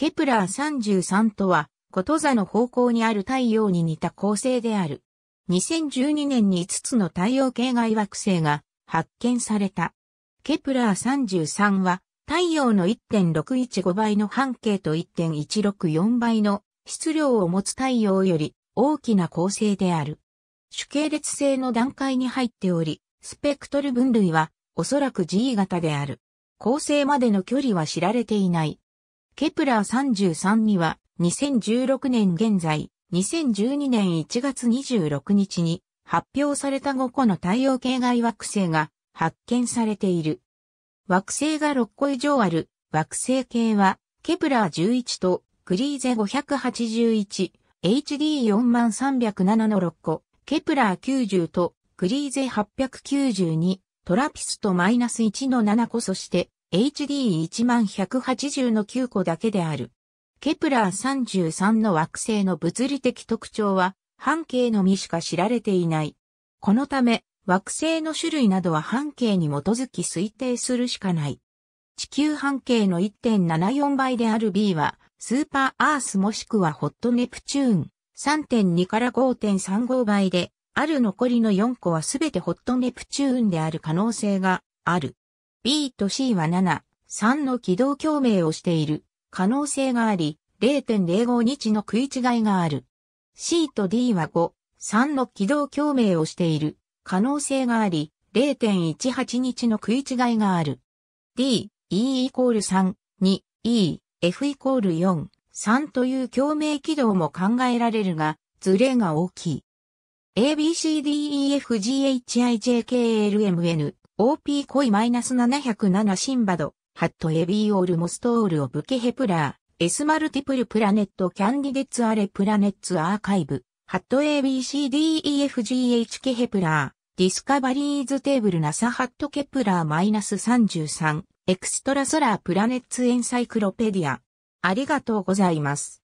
ケプラー33とは、こと座の方向にある太陽に似た恒星である。2012年に5つの太陽系外惑星が発見された。ケプラー33は太陽の1.615倍の半径と1.164倍の質量を持つ太陽より大きな恒星である。主系列性の段階に入っており、スペクトル分類はおそらく G 型である。恒星までの距離は知られていない。ケプラー33には2016年現在、2012年1月26日に発表された5個の太陽系外惑星が発見されている。惑星が6個以上ある惑星系はケプラー11とクリーゼ581、HD4307 の6個、ケプラー90とクリーゼ892、トラピスト -1 の7個そして HD1180 の9個だけである。ケプラー33の惑星の物理的特徴は半径のみしか知られていない。このため惑星の種類などは半径に基づき推定するしかない。地球半径の1.74倍である B はスーパーアースもしくはホットネプチューン3.2から5.35倍である残りの4個はすべてホットネプチューンである可能性がある。B と C は7、3の軌道共鳴をしている可能性があり、0.05日の食い違いがある。C と D は5、3の軌道共鳴をしている可能性があり、0.18日の食い違いがある。D、E イコール3、2、E、F イコール4、3という共鳴軌道も考えられるが、ズレが大きい。ABCDEFGHIJKLMN OP コイ -707 シンバド、ハットエビーオールモストオールオブケヘプラー、エスマルティプルプラネットキャンディデッツアレプラネッツアーカイブ、ハット ABCDEFGH ケヘプラー、ディスカバリーズテーブルナサハットケプラー -33、エクストラソラープラネッツエンサイクロペディア。ありがとうございます。